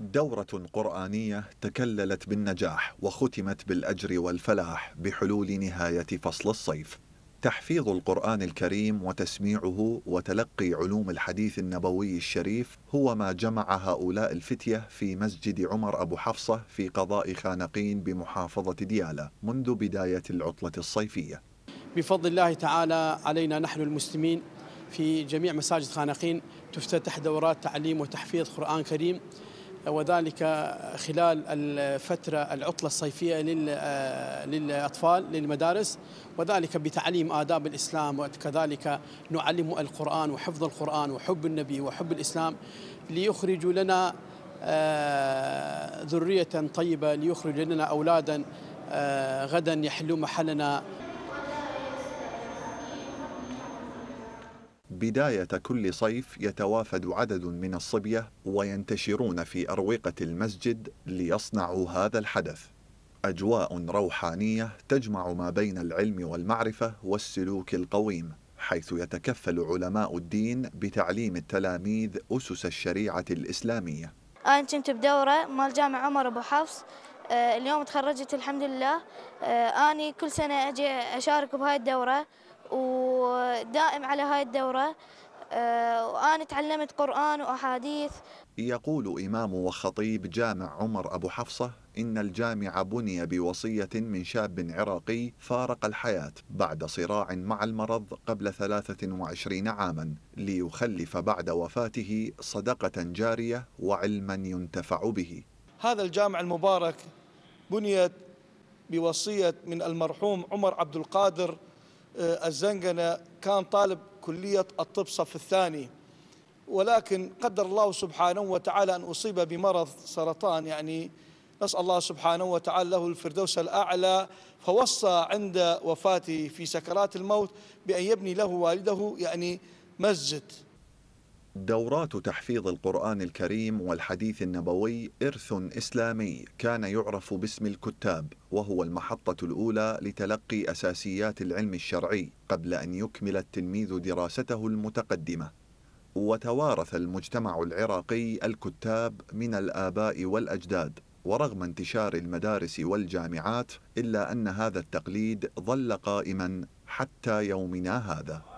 دورة قرآنية تكللت بالنجاح وختمت بالأجر والفلاح بحلول نهاية فصل الصيف. تحفيظ القرآن الكريم وتسميعه وتلقي علوم الحديث النبوي الشريف هو ما جمع هؤلاء الفتية في مسجد عمر أبو حفصة في قضاء خانقين بمحافظة ديالى منذ بداية العطلة الصيفية. بفضل الله تعالى علينا نحن المسلمين في جميع مساجد خانقين تفتتح دورات تعليم وتحفيظ قرآن كريم وذلك خلال الفترة العطلة الصيفية للأطفال للمدارس وذلك بتعليم آداب الإسلام وكذلك نعلم القرآن وحفظ القرآن وحب النبي وحب الإسلام ليخرجوا لنا آه، ذرية طيبة ليخرج لنا أولادا آه، غدا يحلوا محلنا بداية كل صيف يتوافد عدد من الصبية وينتشرون في أروقة المسجد ليصنعوا هذا الحدث أجواء روحانية تجمع ما بين العلم والمعرفة والسلوك القويم حيث يتكفل علماء الدين بتعليم التلاميذ أسس الشريعة الإسلامية أنا كنت بدورة مال جامعة عمر أبو حفص آه، اليوم تخرجت الحمد لله آه، أني كل سنة أجي أشارك بهاي الدورة ودائم على هاي الدورة آه، وأنا تعلمت قرآن وأحاديث يقول إمام وخطيب جامع عمر أبو حفصة إن الجامع بني بوصية من شاب عراقي فارق الحياة بعد صراع مع المرض قبل 23 عاما ليخلف بعد وفاته صدقة جارية وعلما ينتفع به هذا الجامع المبارك بنيت بوصية من المرحوم عمر عبد القادر آه، الزنقنة كان طالب كلية الطب صف الثاني ولكن قدر الله سبحانه وتعالى أن أصيب بمرض سرطان يعني نسأل الله سبحانه وتعالى له الفردوس الأعلى فوصى عند وفاته في سكرات الموت بأن يبني له والده يعني مسجد دورات تحفيظ القرآن الكريم والحديث النبوي إرث إسلامي كان يعرف باسم الكتاب وهو المحطة الأولى لتلقي أساسيات العلم الشرعي قبل أن يكمل التلميذ دراسته المتقدمة وتوارث المجتمع العراقي الكتاب من الآباء والأجداد ورغم انتشار المدارس والجامعات إلا أن هذا التقليد ظل قائما حتى يومنا هذا